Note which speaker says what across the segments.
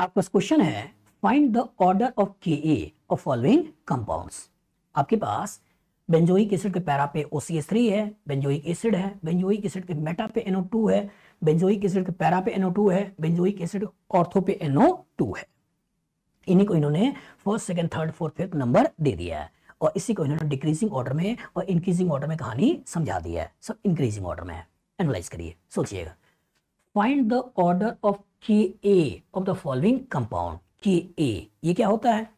Speaker 1: आपका क्वेश्चन है find the order of K A of following compound आपके पास बेंजोइक एसिड के पैरा पे ओसीएस थ्री है बेंजोइक एसिड है बेंजोइक एसिड के मेटा पे एनओ टू है बेंजोइक एसिड के पैरा पे एनओ टू है बेंजोइक एसिड ऑर्थो पे एनओ टू है इन्हीं को इन्होंने first second third fourth fifth number दे दिया है और इसी को इन्होंने डिक्रीजिंग ऑर्डर में और इंक्रीजिंग ऑर्डर में कहानी समझा दी है सब इंक्रीजिंग ऑर्डर में है एनालाइज करिए सोचिएगा find the order of K A of the following compound K A ये क्या होता है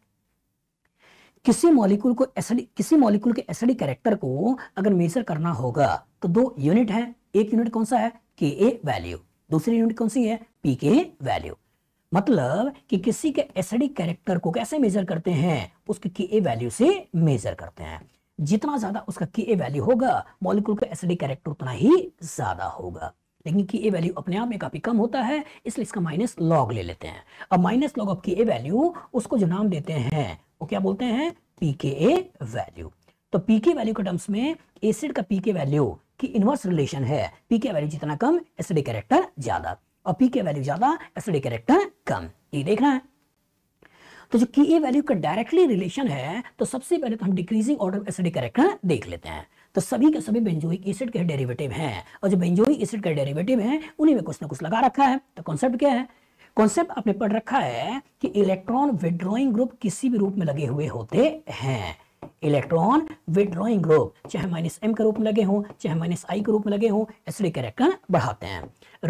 Speaker 1: किसी मॉलिक्यूल को एसडी किसी मॉलिक्यूल के एसडी कैरेक्टर को अगर मेजर करना होगा तो दो यूनिट है एक यूनिट कौन सा है के ए वैल्यू दूसरी यूनिट कौन सी है पी के वैल्यू मतलब कि किसी के एसडी कैरेक्टर को कैसे मेजर करते हैं उसके के ए वैल्यू से मेजर करते हैं जितना ज्यादा उसका के ए वैल्यू होगा मॉलिक्यूल का एसिडिक कैरेक्टर उतना ही ज्यादा होगा लेकिन की ए वैल्यू अपने आप में काफ़ी कम होता है इसलिए इसका माइनस लॉग ले लेते हैं अब माइनस लॉग ऑफ की ए वैल्यू उसको जो नाम देते हैं वो क्या बोलते हैं पी के ए वैल्यू तो पी के वैल्यू के टर्म्स में एसिड का पी के वैल्यू की इनवर्स रिलेशन है पी के वैल्यू जितना कम एसिडिक कैरेक्टर ज्यादा और पी के वैल्यू ज्यादा एसिडिक कैरेक्टर कम ये देखना है तो जो की ए वैल्यू का डायरेक्टली रिलेशन है तो सबसे पहले तो हम डिक्रीजिंग ऑर्डर एसिडिक कैरेक्टर देख लेते हैं तो सभी के सभी बेंजोइक एसिड के डेरिवेटिव हैं और जो बेंजोइक एसिड के डेरिवेटिव हैं उन्हीं में कुछ ना कुछ लगा रखा है तो कॉन्सेप्ट क्या है कॉन्सेप्ट आपने पढ़ रखा है कि इलेक्ट्रॉन विड्रॉइंग ग्रुप किसी भी रूप में लगे हुए होते हैं इलेक्ट्रॉन विड्रॉइंग ग्रुप चाहे माइनस एम के रूप में लगे हों चाहे माइनस आई के रूप में लगे हों एसिडिक इलेक्ट्रॉन बढ़ाते हैं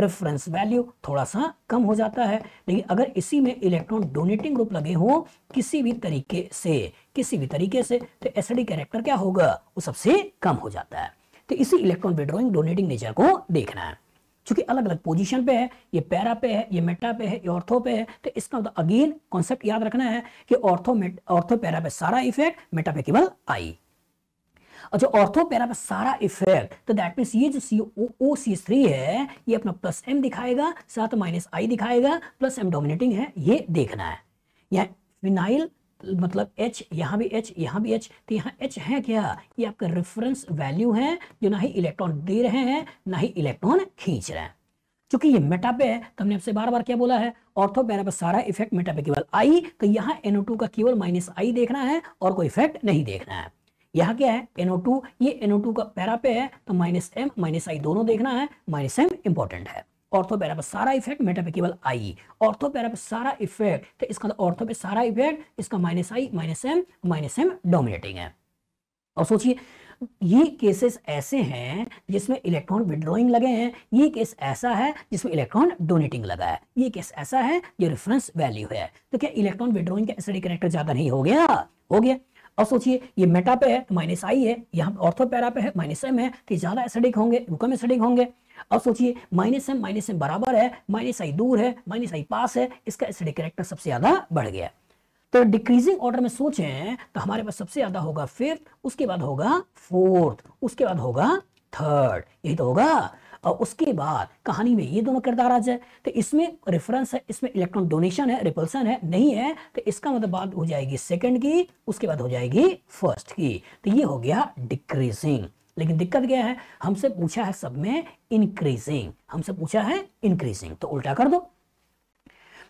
Speaker 1: रेफरेंस वैल्यू थोड़ा सा कम हो जाता है लेकिन अगर इसी में इलेक्ट्रॉन डोनेटिंग ग्रुप लगे हों किसी भी तरीके से किसी भी तरीके से तो एसिडिक कैरेक्टर क्या होगा वो सबसे कम हो जाता है तो इसी इलेक्ट्रॉन विड्रॉइंग डोनेटिंग नेचर को देखना है चूंकि अलग अलग पोजीशन पे है ये पैरा पे है ये मेटा पे है ये ऑर्थो पे है तो इसका मतलब अगेन कॉन्सेप्ट याद रखना है कि ऑर्थो ऑर्थो पैरा पे सारा इफेक्ट मेटा पे केवल आई अच्छा ऑर्थो पैरा पे सारा इफेक्ट तो दैट मीन ये जो सी ओ ओ सी थ्री है ये अपना प्लस एम दिखाएगा साथ माइनस आई दिखाएगा प्लस एम डोमिनेटिंग है ये देखना है यहाँ फिनाइल मतलब एच यहाँ भी एच यहाँ भी एच तो यहाँ एच है क्या ये आपका रेफरेंस वैल्यू है जो ना ही इलेक्ट्रॉन दे रहे हैं ना ही इलेक्ट्रॉन खींच रहे हैं क्योंकि ये मेटापे है तो हमने आपसे बार बार क्या बोला है ऑर्थो पैरा पे सारा इफेक्ट मेटापे केवल आई तो यहाँ टू का केवल माइनस आई देखना है और कोई इफेक्ट नहीं देखना है यहाँ क्या है NO2 ये NO2 का पैरा पे है तो माइनस एम माइनस आई दोनों देखना है माइनस एम इंपॉर्टेंट है ऑर्थो पैरा पर सारा इफेक्ट मेटा पे केवल आई ऑर्थो पैरा पर सारा इफेक्ट तो इसका ऑर्थो तो पे सारा इफेक्ट इसका minus I minus M minus M dominating है और सोचिए ये केसेस ऐसे हैं जिसमें इलेक्ट्रॉन विड्रॉइंग लगे हैं ये केस ऐसा है जिसमें इलेक्ट्रॉन डोनेटिंग लगा है ये केस ऐसा है जो रेफरेंस वैल्यू है तो क्या इलेक्ट्रॉन विड्रॉइंग का एसिडिक करेक्टर ज्यादा नहीं हो गया हो गया अब सोचिए ये मेटा पे है तो माइनस आई है यहाँ ऑर्थो पे है माइनस एम है तो ज्यादा एसिडिक होंगे वो कम एसिडिक होंगे अब सोचिए माइनस एम माइनस एम बराबर है माइनस आई दूर है माइनस आई पास है इसका एसिडिक करेक्टर सबसे ज्यादा बढ़ गया तो डिक्रीजिंग ऑर्डर में सोचें तो हमारे पास सबसे ज्यादा होगा फिफ्थ उसके बाद होगा फोर्थ उसके बाद होगा थर्ड यही तो होगा और उसके बाद कहानी में ये दोनों किरदार आ जाए तो इसमें रेफरेंस है इसमें इलेक्ट्रॉन डोनेशन है रिपल्सन है नहीं है तो इसका मतलब बात हो जाएगी सेकंड की उसके बाद हो जाएगी फर्स्ट की तो ये हो गया डिक्रीजिंग लेकिन दिक्कत क्या है हमसे पूछा है सब में इंक्रीजिंग हमसे पूछा है इंक्रीजिंग तो उल्टा कर दो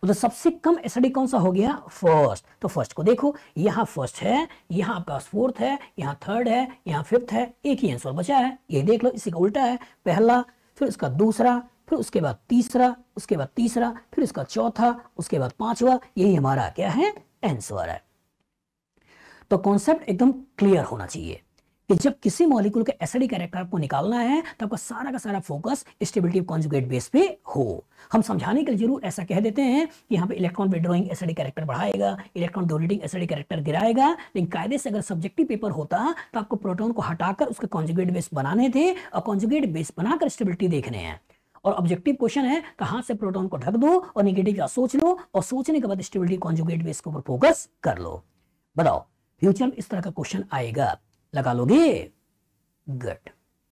Speaker 1: मतलब तो सबसे कम एसडी कौन सा हो गया फर्स्ट तो फर्स्ट को देखो यहां फर्स्ट है यहां आपका फोर्थ है यहां थर्ड है यहां फिफ्थ है एक ही आंसर बचा है ये देख लो इसी का उल्टा है पहला फिर उसका दूसरा फिर उसके बाद तीसरा उसके बाद तीसरा फिर इसका चौथा उसके बाद पांचवा यही हमारा क्या है आंसर है तो कॉन्सेप्ट एकदम क्लियर होना चाहिए कि जब किसी मॉलिक्यूल के एसिडिक कैरेक्टर आपको निकालना है तो आपका सारा का सारा focus stability of conjugate base पे हो हम समझाने के लिए जरूर ऐसा कह देते हैं कि यहाँ पे इलेक्ट्रॉन विड्रॉइंग एसिडिक कैरेक्टर बढ़ाएगा इलेक्ट्रॉन डोनेटिंग एसिडिक कैरेक्टर गिराएगा लेकिन कायदे से अगर सब्जेक्टिव पेपर होता तो आपको प्रोटोन को हटाकर उसके कॉन्जुगेट बेस बनाने थे और कॉन्जुगेट बेस बनाकर स्टेबिलिटी देखने हैं और ऑब्जेक्टिव क्वेश्चन है तो हाथ से प्रोटॉन को ढक दो और निगेटिव का सोच लो और सोचने के बाद स्टेबिलिटी कॉन्जुगेट बेस के ऊपर फोकस कर लो बताओ फ्यूचर में इस तरह का क्वेश्चन आएगा लगा लोगे गुड